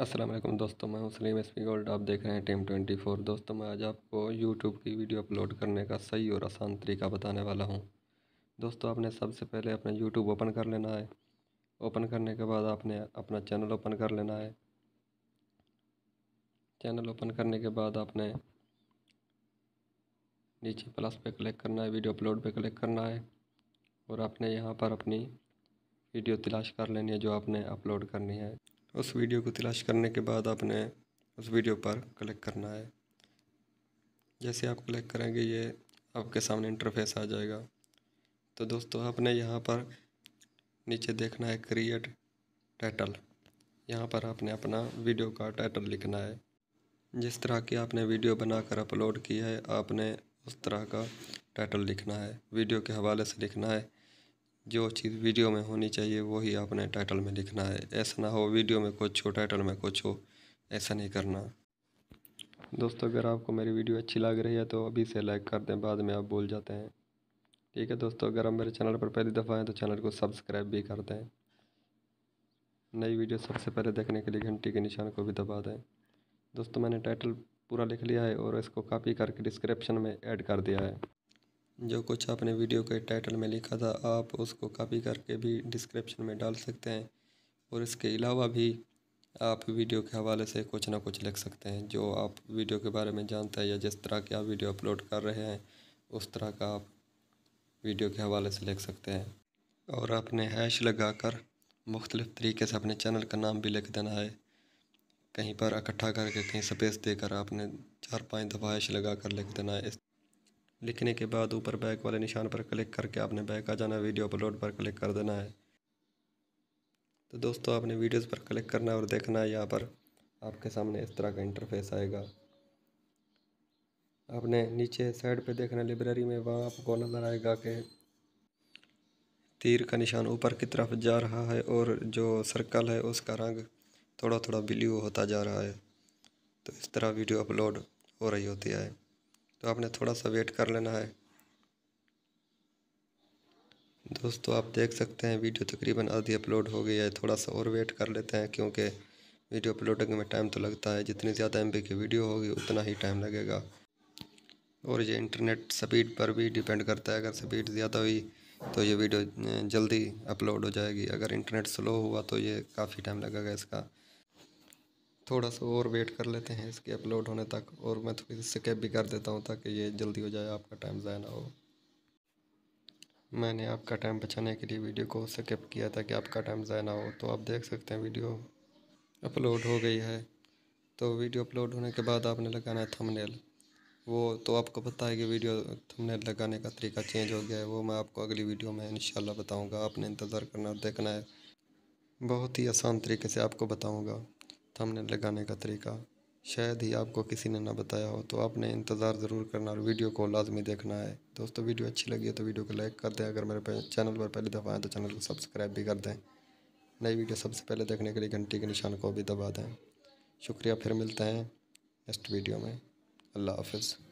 असलम दोस्तों मैं मुस्लिम S P gold आप देख रहे हैं टीम ट्वेंटी फोर दोस्तों मैं आज आपको यूट्यूब की वीडियो अपलोड करने का सही और आसान तरीका बताने वाला हूं दोस्तों आपने सबसे पहले अपना यूट्यूब ओपन कर लेना है ओपन करने के बाद आपने अपना चैनल ओपन कर लेना है चैनल ओपन करने के बाद आपने नीचे प्लस पे क्लिक करना है वीडियो अपलोड पर क्लिक करना है और आपने यहाँ पर अपनी वीडियो तलाश कर लेनी है जो आपने अपलोड करनी है उस वीडियो को तलाश करने के बाद आपने उस वीडियो पर क्लिक करना है जैसे आप क्लिक करेंगे ये आपके सामने इंटरफेस आ जाएगा तो दोस्तों आपने यहाँ पर नीचे देखना है क्रिएट टाइटल यहाँ पर आपने अपना वीडियो का टाइटल लिखना है जिस तरह की आपने वीडियो बनाकर अपलोड की है आपने उस तरह का टाइटल लिखना है वीडियो के हवाले से लिखना है जो चीज़ वीडियो में होनी चाहिए वही आपने टाइटल में लिखना है ऐसा ना हो वीडियो में कुछ हो टाइटल में कुछ हो ऐसा नहीं करना दोस्तों अगर आपको मेरी वीडियो अच्छी लग रही है तो अभी से लाइक कर दें बाद में आप भूल जाते हैं ठीक है दोस्तों अगर आप मेरे चैनल पर पहली दफ़ा आएँ तो चैनल को सब्सक्राइब भी कर दें नई वीडियो सबसे पहले देखने के लिए घंटी के निशान को भी दबा दें दोस्तों मैंने टाइटल पूरा लिख लिया है और इसको कॉपी करके डिस्क्रिप्शन में ऐड कर दिया है जो कुछ आपने वीडियो के टाइटल में लिखा था आप उसको कॉपी करके भी डिस्क्रिप्शन में डाल सकते हैं और इसके अलावा भी आप वीडियो के हवाले से कुछ ना कुछ लिख सकते हैं जो आप वीडियो के बारे में जानते हैं या जिस तरह के आप वीडियो अपलोड कर रहे हैं उस तरह का आप वीडियो के हवाले से लिख सकते हैं और आपने हैश लगा कर मुख्तलिफ़ तरीके से अपने चैनल का नाम भी लिख देना है कहीं पर इकट्ठा करके कहीं स्पेस देकर आपने चार पांच दफ़ा हैश लगा कर लिख देना है इस लिखने के बाद ऊपर बैक वाले निशान पर क्लिक करके आपने बैक आ जाना वीडियो अपलोड पर क्लिक कर देना है तो दोस्तों आपने वीडियोस पर क्लिक करना है और देखना है यहाँ पर आपके सामने इस तरह का इंटरफेस आएगा आपने नीचे साइड पे देखना लाइब्रेरी में वहाँ आपको नजर आएगा कि तीर का निशान ऊपर की तरफ जा रहा है और जो सर्कल है उसका रंग थोड़ा थोड़ा ब्ल्यू होता जा रहा है तो इस तरह वीडियो अपलोड हो रही होती है तो आपने थोड़ा सा वेट कर लेना है दोस्तों आप देख सकते हैं वीडियो तकरीबन आधी अपलोड हो गई है थोड़ा सा और वेट कर लेते हैं क्योंकि वीडियो अपलोडिंग में टाइम तो लगता है जितनी ज़्यादा एमबी की वीडियो होगी उतना ही टाइम लगेगा और ये इंटरनेट स्पीड पर भी डिपेंड करता है अगर स्पीड ज़्यादा हुई तो ये वीडियो जल्दी अपलोड हो जाएगी अगर इंटरनेट स्लो हुआ तो ये काफ़ी टाइम लगेगा इसका थोड़ा सा और वेट कर लेते हैं इसके अपलोड होने तक और मैं थोड़ी सी स्कैप भी कर देता हूँ ताकि ये जल्दी हो जाए आपका टाइम ज़ाया ना हो मैंने आपका टाइम बचाने के लिए वीडियो को स्किप किया था कि आपका टाइम ज़ाया ना हो तो आप देख सकते हैं वीडियो अपलोड हो गई है तो वीडियो अपलोड होने के बाद आपने लगाना है थंबनेल वो तो आपको पता है कि वीडियो थंबनेल लगाने का तरीका चेंज हो गया है वो मैं आपको अगली वीडियो में इंशाल्लाह बताऊंगा आपने इंतज़ार करना और देखना है बहुत ही आसान तरीके से आपको बताऊंगा थंबनेल लगाने का तरीका शायद ही आपको किसी ने ना बताया हो तो आपने इंतज़ार ज़रूर करना और वीडियो को लाजमी देखना है दोस्तों वीडियो अच्छी लगी है तो वीडियो को लाइक कर दें अगर मेरे चैनल पर पहली दफ़ा आए तो चैनल को सब्सक्राइब भी कर दें नई वीडियो सबसे पहले देखने के लिए घंटी के निशान को भी दबा दें शुक्रिया फिर मिलते हैं नेक्स्ट वीडियो में अल्लाह हाफिज़